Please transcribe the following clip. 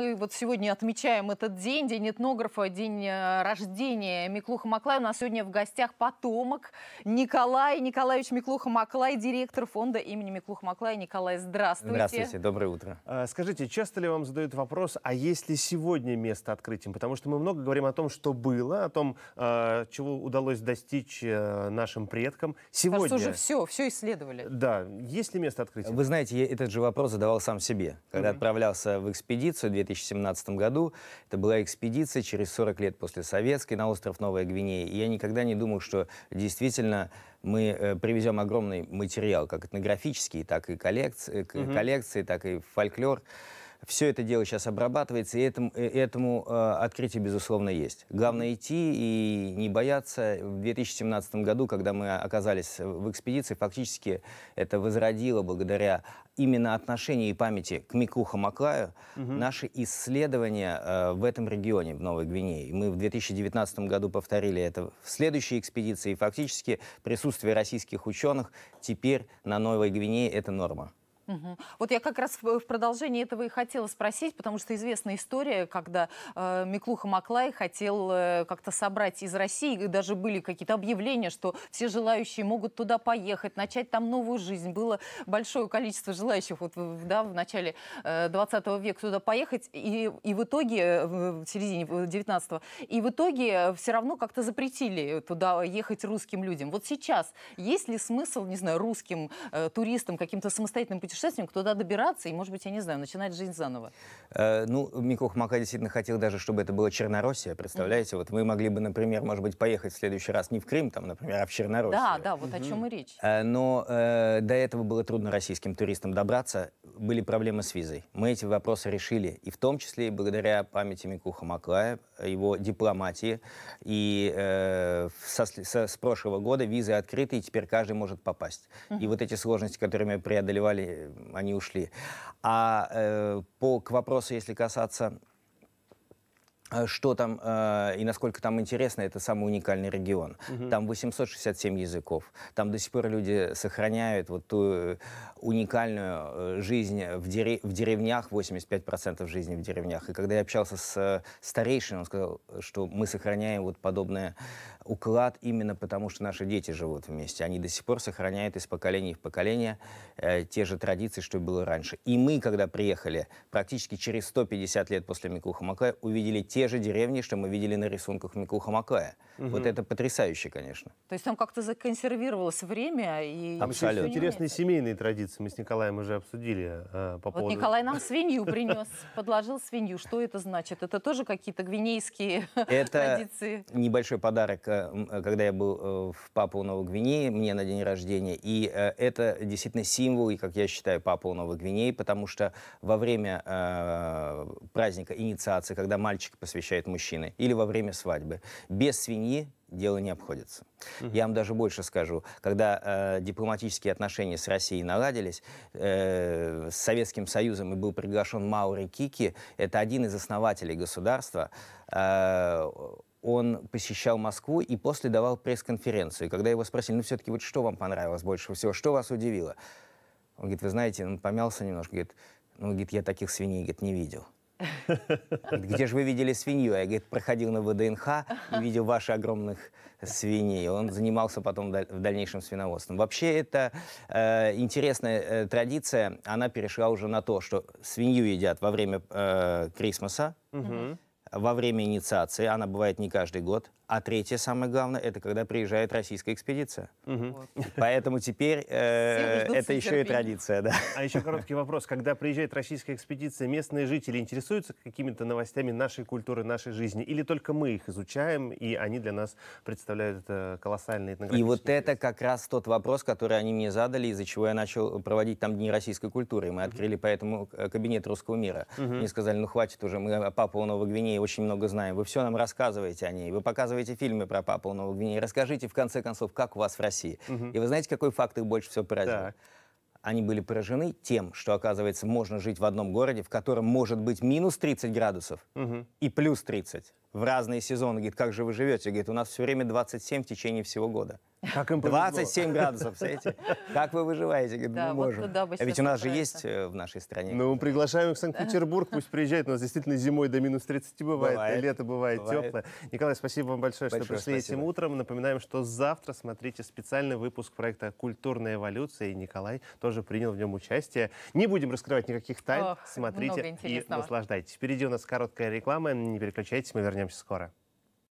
мы вот сегодня отмечаем этот день, день этнографа, день э, рождения Миклуха маклай У нас сегодня в гостях потомок Николай Николаевич Миклуха-Маклай, директор фонда имени миклуха маклай Николай, здравствуйте. Здравствуйте, доброе утро. Э, скажите, часто ли вам задают вопрос, а есть ли сегодня место открытием? Потому что мы много говорим о том, что было, о том, э, чего удалось достичь нашим предкам. Сегодня... Кажется, уже все, все исследовали. Да, есть ли место открытия? Вы знаете, я этот же вопрос задавал сам себе, когда mm-hmm. отправлялся в экспедицию 2000 2017 году. Это была экспедиция через 40 лет после советской на остров Новая Гвинея. И я никогда не думал, что действительно мы э, привезем огромный материал, как этнографический, так и коллекции, угу. коллекции так и фольклор. Все это дело сейчас обрабатывается, и этому, и этому э, открытие, безусловно, есть. Главное идти и не бояться. В 2017 году, когда мы оказались в экспедиции, фактически это возродило благодаря именно отношению и памяти к Микуха Маклаю угу. наши исследования э, в этом регионе, в Новой Гвинее. И мы в 2019 году повторили это в следующей экспедиции. И фактически присутствие российских ученых теперь на Новой Гвинее – это норма. Угу. Вот я как раз в продолжении этого и хотела спросить, потому что известна история, когда э, Миклуха Маклай хотел э, как-то собрать из России, даже были какие-то объявления, что все желающие могут туда поехать, начать там новую жизнь. Было большое количество желающих вот, да, в начале э, 20 века туда поехать, и, и в итоге, в середине 19-го, и в итоге все равно как-то запретили туда ехать русским людям. Вот сейчас есть ли смысл, не знаю, русским э, туристам, каким-то самостоятельным путешествиям путешественнику туда добираться и, может быть, я не знаю, начинать жизнь заново? Э, ну, Мико Хмака действительно хотел даже, чтобы это было Черноросия, представляете? Mm-hmm. Вот мы могли бы, например, может быть, поехать в следующий раз не в Крым, там, например, а в Черноросию. Да, да, вот mm-hmm. о чем и речь. Э, но э, до этого было трудно российским туристам добраться, были проблемы с визой. Мы эти вопросы решили, и в том числе и благодаря памяти Микуха Маклая, его дипломатии. И э, со, со, с прошлого года визы открыты, и теперь каждый может попасть. Mm-hmm. И вот эти сложности, которые мы преодолевали они ушли. А э, по, к вопросу, если касаться а что там э, и насколько там интересно, это самый уникальный регион. Угу. Там 867 языков. Там до сих пор люди сохраняют вот ту э, уникальную э, жизнь в, дерев в деревнях, 85% жизни в деревнях. И когда я общался с э, старейшиной, он сказал, что мы сохраняем вот подобный уклад именно потому, что наши дети живут вместе. Они до сих пор сохраняют из поколения в поколение э, те же традиции, что было раньше. И мы, когда приехали, практически через 150 лет после Микуха Маклая, увидели те те же деревни, что мы видели на рисунках Микуха Макая. Угу. Вот это потрясающе, конечно. То есть там как-то законсервировалось время и... Абсолютно. Интересные семейные традиции мы с Николаем уже обсудили э, по вот поводу... Николай нам свинью принес, подложил свинью. Что это значит? Это тоже какие-то гвинейские это традиции? Это небольшой подарок, э, э, когда я был э, в папуа Новой Гвинеи, мне на день рождения. И это действительно символ, и, как я считаю, папуа Новой Гвинеи, потому что во время э, праздника инициации, когда мальчик посвящают мужчины, или во время свадьбы. Без свиньи дело не обходится. Угу. Я вам даже больше скажу. Когда э, дипломатические отношения с Россией наладились, э, с Советским Союзом и был приглашен Маури Кики, это один из основателей государства, э, он посещал Москву и после давал пресс-конференцию. И когда его спросили, ну все-таки вот что вам понравилось больше всего, что вас удивило? Он говорит, вы знаете, он помялся немножко, говорит, ну, говорит, я таких свиней, говорит, не видел. Где же вы видели свинью? Я, говорит, проходил на ВДНХ и видел ваши огромных свиней. Он занимался потом в дальнейшем свиноводством. Вообще, это э, интересная э, традиция, она перешла уже на то, что свинью едят во время э, Крисмоса, угу. во время инициации, она бывает не каждый год, а третье, самое главное, это когда приезжает российская экспедиция. Угу. Вот. Поэтому теперь э, это еще и традиция. Да. А еще короткий вопрос. Когда приезжает российская экспедиция, местные жители интересуются какими-то новостями нашей культуры, нашей жизни? Или только мы их изучаем, и они для нас представляют это колоссальные И вот интерес? это как раз тот вопрос, который они мне задали, из-за чего я начал проводить там Дни российской культуры. И мы угу. открыли поэтому э, кабинет русского мира. Угу. Мне сказали, ну хватит уже, мы о Папуа Новой Гвинеи очень много знаем. Вы все нам рассказываете о ней, вы показываете посмотрите фильмы про Папу Новой Гвинею. расскажите, в конце концов, как у вас в России. Угу. И вы знаете, какой факт их больше всего поразил? Так. Они были поражены тем, что, оказывается, можно жить в одном городе, в котором может быть минус 30 градусов угу. и плюс 30 в разные сезоны. Говорит, как же вы живете? Говорит, у нас все время 27 в течение всего года. Как им 27 градусов, знаете? Как вы выживаете? Говорит, да, мы вот можем. Туда а Ведь у нас же есть э, в нашей стране. Ну, мы приглашаем их в Санкт-Петербург, пусть приезжают. У нас действительно зимой до минус 30 бывает, бывает а лето бывает, бывает теплое. Николай, спасибо вам большое, большое что пришли спасибо. этим утром. Напоминаем, что завтра смотрите специальный выпуск проекта «Культурная эволюция», и Николай тоже принял в нем участие. Не будем раскрывать никаких тайн, Ох, смотрите и наслаждайтесь. Впереди у нас короткая реклама, не переключайтесь, мы вернемся скоро.